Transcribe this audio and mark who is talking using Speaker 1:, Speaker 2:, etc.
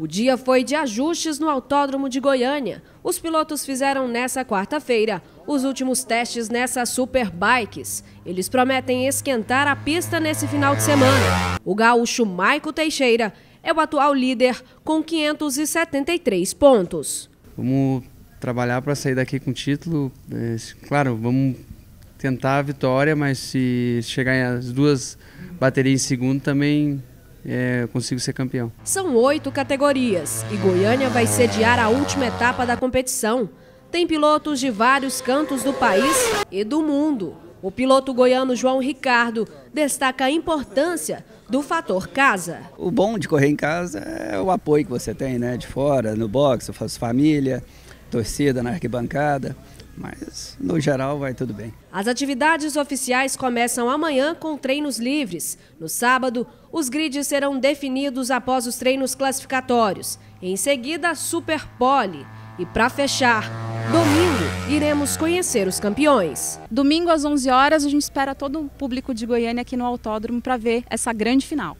Speaker 1: O dia foi de ajustes no Autódromo de Goiânia. Os pilotos fizeram nessa quarta-feira os últimos testes nessas superbikes. Eles prometem esquentar a pista nesse final de semana. O gaúcho Maico Teixeira é o atual líder com 573 pontos.
Speaker 2: Vamos trabalhar para sair daqui com título. É, claro, vamos tentar a vitória, mas se chegar as duas baterias em segundo também é, consigo ser campeão.
Speaker 1: São oito categorias e Goiânia vai sediar a última etapa da competição. Tem pilotos de vários cantos do país e do mundo. O piloto goiano João Ricardo destaca a importância do fator casa.
Speaker 3: O bom de correr em casa é o apoio que você tem, né? De fora, no box, família, torcida na arquibancada mas no geral vai tudo bem.
Speaker 1: As atividades oficiais começam amanhã com treinos livres. No sábado, os grids serão definidos após os treinos classificatórios. Em seguida, Super E para fechar, domingo iremos conhecer os campeões. Domingo às 11 horas a gente espera todo o público de Goiânia aqui no autódromo para ver essa grande final.